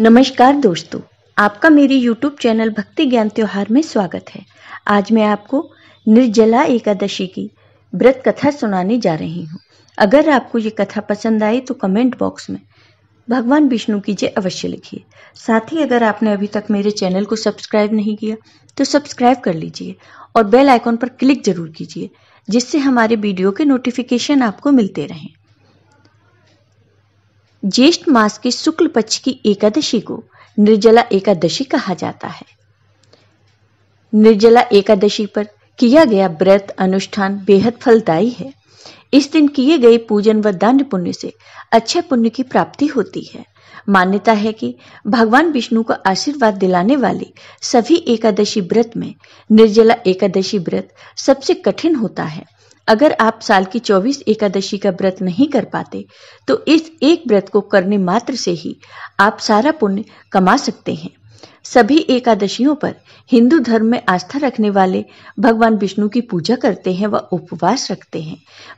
नमस्कार दोस्तों आपका मेरे YouTube चैनल भक्ति ज्ञान त्योहार में स्वागत है आज मैं आपको निर्जला एकादशी की व्रत कथा सुनाने जा रही हूँ अगर आपको ये कथा पसंद आई तो कमेंट बॉक्स में भगवान विष्णु की जय अवश्य लिखिए साथ ही अगर आपने अभी तक मेरे चैनल को सब्सक्राइब नहीं किया तो सब्सक्राइब कर लीजिए और बेल आइकॉन पर क्लिक जरूर कीजिए जिससे हमारे वीडियो के नोटिफिकेशन आपको मिलते रहें ज्येष्ठ मास के शुक्ल पक्ष की एकादशी को निर्जला एकादशी कहा जाता है निर्जला एकादशी पर किया गया व्रत अनुष्ठान बेहद फलदायी है इस दिन किए गए पूजन व दान पुण्य से अच्छे पुण्य की प्राप्ति होती है मान्यता है कि भगवान विष्णु को आशीर्वाद दिलाने वाली सभी एकादशी व्रत में निर्जला एकादशी व्रत सबसे कठिन होता है अगर आप साल की 24 एकादशी का व्रत नहीं कर पाते तो इस एक व्रत को करने मात्र से ही आप सारा पुण्य कमा सकते हैं सभी एकादशियों पर हिंदू धर्म में आस्था रखने वाले भगवान विष्णु की पूजा करते हैं व उपवास रखते हैं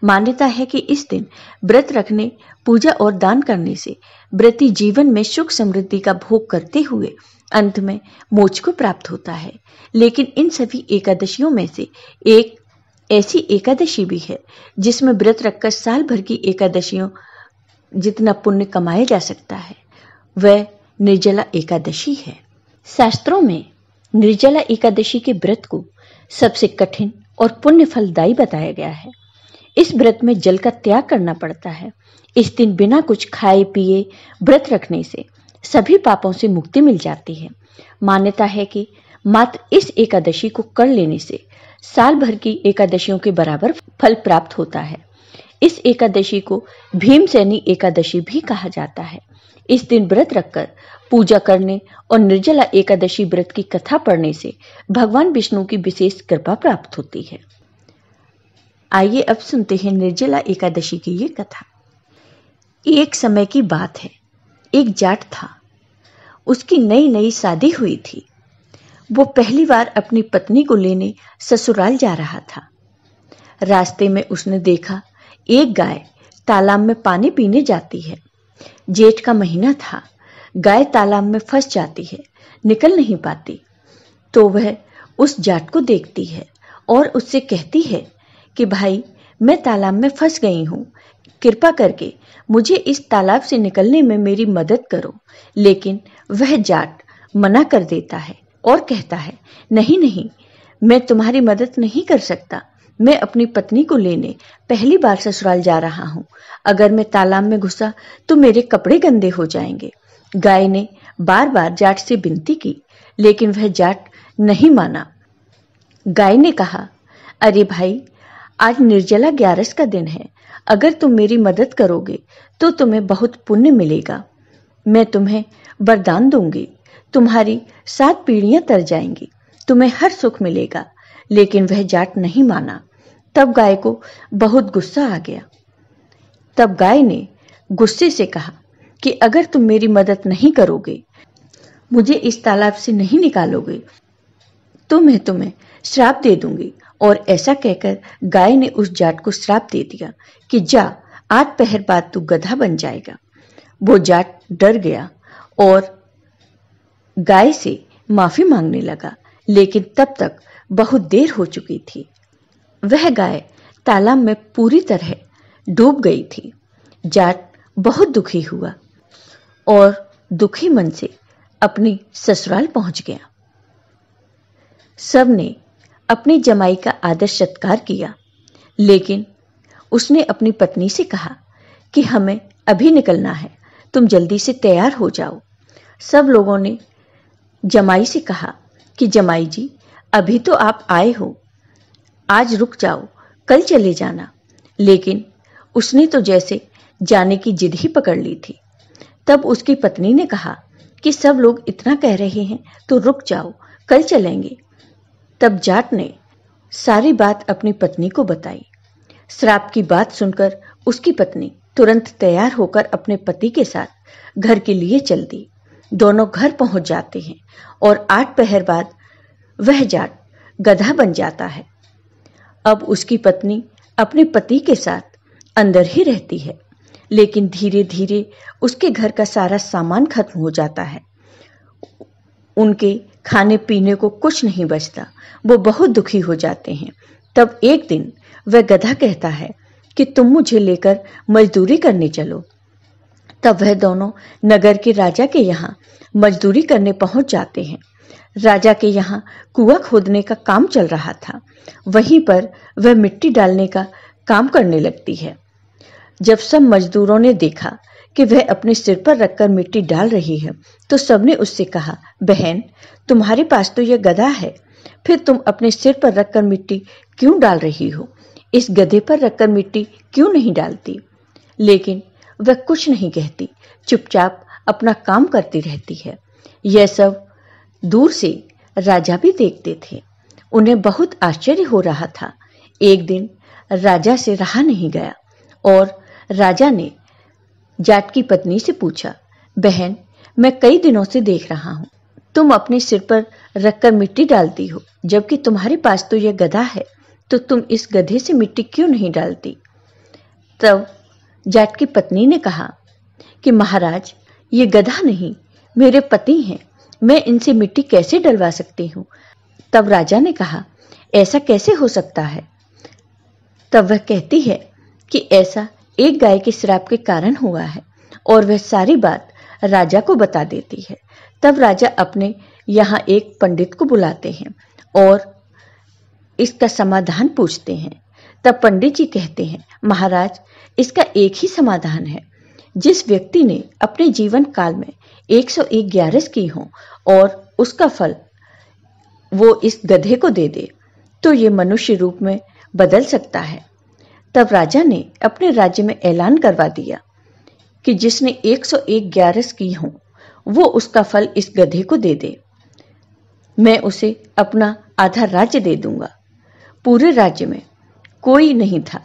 मान्यता है कि इस दिन व्रत रखने पूजा और दान करने से व्रती जीवन में सुख समृद्धि का भोग करते हुए अंत में मोक्ष को प्राप्त होता है लेकिन इन सभी एकादशियों में से एक ऐसी एकादशी भी है जिसमें व्रत रखकर साल भर की एकादशियों जितना पुण्य कमाया जा सकता है वह निर्जला एकादशी है शास्त्रों में निर्जला एकादशी के व्रत को सबसे कठिन और पुण्य फलदायी बताया गया है इस व्रत में जल का त्याग करना पड़ता है इस दिन बिना कुछ खाए पिए व्रत रखने से सभी पापों से मुक्ति मिल जाती है मान्यता है कि मात्र इस एकादशी को कर लेने से साल भर की एकादशियों के बराबर फल प्राप्त होता है इस एकादशी को भीमसेनी एकादशी भी कहा जाता है इस दिन व्रत रखकर पूजा करने और निर्जला एकादशी व्रत की कथा पढ़ने से भगवान विष्णु की विशेष कृपा प्राप्त होती है आइए अब सुनते हैं निर्जला एकादशी की ये कथा एक समय की बात है एक जाट था उसकी नई नई शादी हुई थी वो पहली बार अपनी पत्नी को लेने ससुराल जा रहा था रास्ते में उसने देखा एक गाय तालाब में पानी पीने जाती है जेठ का महीना था गाय तालाब में फंस जाती है निकल नहीं पाती तो वह उस जाट को देखती है और उससे कहती है कि भाई मैं तालाब में फंस गई हूँ कृपा करके मुझे इस तालाब से निकलने में मेरी मदद करो लेकिन वह जाट मना कर देता है और कहता है नहीं नहीं मैं तुम्हारी मदद नहीं कर सकता मैं अपनी पत्नी को लेने पहली बार ससुराल जा रहा हूँ अगर मैं तालाब में घुसा तो मेरे कपड़े गंदे हो जाएंगे गाय ने बार बार जाट से विनती की लेकिन वह जाट नहीं माना गाय ने कहा अरे भाई आज निर्जला ग्यारस का दिन है अगर तुम मेरी मदद करोगे तो तुम्हें बहुत पुण्य मिलेगा मैं तुम्हें वरदान दूंगी तुम्हारी सात पीढ़ियां तर जाएंगी तुम्हें हर सुख मिलेगा लेकिन वह जाट नहीं माना तब गाय को बहुत गुस्सा आ गया तब गाय ने गुस्से से कहा कि अगर तुम मेरी मदद नहीं करोगे मुझे इस तालाब से नहीं निकालोगे तो मैं तुम्हें श्राप दे दूंगी और ऐसा कहकर गाय ने उस जाट को श्राप दे दिया कि जा आठ पहर बाद तू गधा बन जाएगा वो जाट डर गया और गाय से माफी मांगने लगा लेकिन तब तक बहुत देर हो चुकी थी वह गाय तालाब में पूरी तरह डूब गई थी जाट बहुत दुखी हुआ और दुखी मन से अपनी ससुराल पहुंच गया सब ने अपनी जमाई का आदर सत्कार किया लेकिन उसने अपनी पत्नी से कहा कि हमें अभी निकलना है तुम जल्दी से तैयार हो जाओ सब लोगों ने जमाई से कहा कि जमाई जी अभी तो आप आए हो आज रुक जाओ कल चले जाना लेकिन उसने तो जैसे जाने की जिद ही पकड़ ली थी तब उसकी पत्नी ने कहा कि सब लोग इतना कह रहे हैं तो रुक जाओ कल चलेंगे तब जाट ने सारी बात अपनी पत्नी को बताई श्राप की बात सुनकर उसकी पत्नी तुरंत तैयार होकर अपने पति के साथ घर के लिए चल दी दोनों घर पहुंच जाते हैं और आठ पहर बाद वह जाट गधा बन जाता है अब उसकी पत्नी अपने पति के साथ अंदर ही रहती है लेकिन धीरे धीरे उसके घर का सारा सामान खत्म हो जाता है उनके खाने पीने को कुछ नहीं बचता वो बहुत दुखी हो जाते हैं तब एक दिन वह गधा कहता है कि तुम मुझे लेकर मजदूरी करने चलो तब वह दोनों नगर के राजा के यहाँ मजदूरी करने पहुंच जाते हैं राजा के यहाँ कुआ खोदने का काम चल रहा था वहीं पर वह मिट्टी डालने का काम करने लगती है जब सब मजदूरों ने देखा कि वह अपने सिर पर रखकर मिट्टी डाल रही है तो सबने उससे कहा बहन तुम्हारे पास तो यह गधा है फिर तुम अपने सिर पर रखकर मिट्टी क्यों डाल रही हो इस गधे पर रखकर मिट्टी क्यों नहीं डालती लेकिन वह कुछ नहीं कहती चुपचाप अपना काम करती रहती है यह सब दूर से राजा भी देखते थे उन्हें बहुत आश्चर्य हो रहा था एक दिन राजा से रहा नहीं गया और राजा ने जाट की पत्नी से पूछा बहन मैं कई दिनों से देख रहा हूँ तुम अपने सिर पर रखकर मिट्टी डालती हो जबकि तुम्हारे पास तो यह गधा है तो तुम इस गधे से मिट्टी क्यों नहीं डालती तब जाट की पत्नी ने कहा कि महाराज ये गधा नहीं मेरे पति हैं मैं इनसे मिट्टी कैसे डलवा सकती हूँ तब राजा ने कहा ऐसा कैसे हो सकता है तब वह कहती है कि ऐसा एक गाय के श्राप के कारण हुआ है और वह सारी बात राजा को बता देती है तब राजा अपने यहाँ एक पंडित को बुलाते हैं और इसका समाधान पूछते हैं तब पंडित जी कहते हैं महाराज इसका एक ही समाधान है जिस व्यक्ति ने अपने जीवन काल में एक ग्यारस की हो और उसका फल वो इस गधे को दे दे तो ये मनुष्य रूप में बदल सकता है तब राजा ने अपने राज्य में ऐलान करवा दिया कि जिसने एक ग्यारस की हो वो उसका फल इस गधे को दे दे मैं उसे अपना आधा राज्य दे दूंगा पूरे राज्य में कोई नहीं था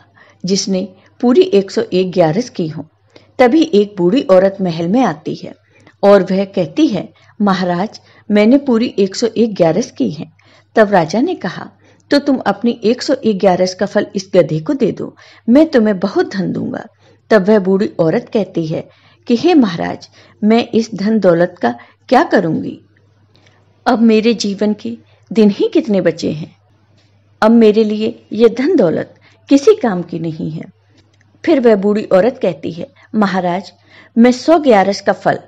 जिसने पूरी 101 ग्यारस की हो तभी एक बूढ़ी औरत महल में आती है और वह कहती है महाराज मैंने पूरी 101 ग्यारस की है तब राजा ने कहा तो तुम अपनी 101 ग्यारस का फल इस गधे को दे दो मैं तुम्हें बहुत धन दूंगा तब वह बूढ़ी औरत कहती है कि हे महाराज मैं इस धन दौलत का क्या करूंगी अब मेरे जीवन के दिन ही कितने बचे हैं अब मेरे लिए यह धन दौलत किसी काम की नहीं है फिर वह बूढ़ी औरत कहती है महाराज मैं सौ ग्यारस का फल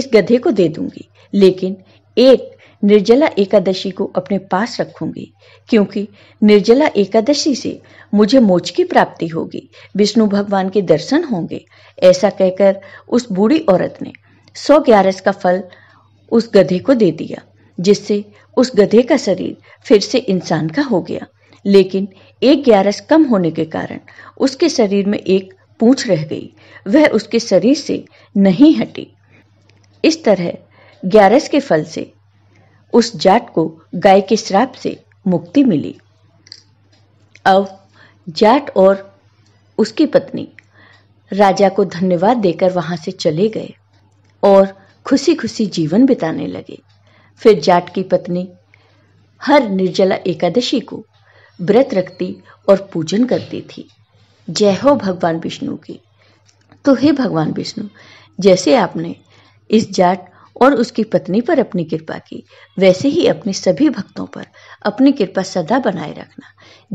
इस गधे को दे दूंगी लेकिन एक निर्जला एकादशी को अपने पास रखूंगी क्योंकि निर्जला एकादशी से मुझे मोच की प्राप्ति होगी विष्णु भगवान के दर्शन होंगे ऐसा कहकर उस बूढ़ी औरत ने सौ ग्यारस का फल उस गधे को दे दिया जिससे उस गधे का शरीर फिर से इंसान का हो गया लेकिन एक ग्यारस कम होने के कारण उसके शरीर में एक पूछ रह गई वह उसके शरीर से नहीं हटी इस तरह ग्यारस के फल से उस जाट को गाय के श्राप से मुक्ति मिली अब जाट और उसकी पत्नी राजा को धन्यवाद देकर वहां से चले गए और खुशी खुशी जीवन बिताने लगे फिर जाट की पत्नी हर निर्जला एकादशी को व्रत रखती और पूजन करती थी जय हो भगवान विष्णु की तो हे भगवान विष्णु जैसे आपने इस जाट और उसकी पत्नी पर अपनी कृपा की वैसे ही अपने सभी भक्तों पर अपनी कृपा सदा बनाए रखना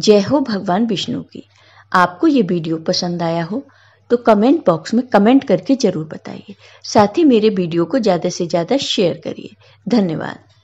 जय हो भगवान विष्णु की आपको ये वीडियो पसंद आया हो तो कमेंट बॉक्स में कमेंट करके ज़रूर बताइए साथ ही मेरे वीडियो को ज़्यादा से ज़्यादा शेयर करिए धन्यवाद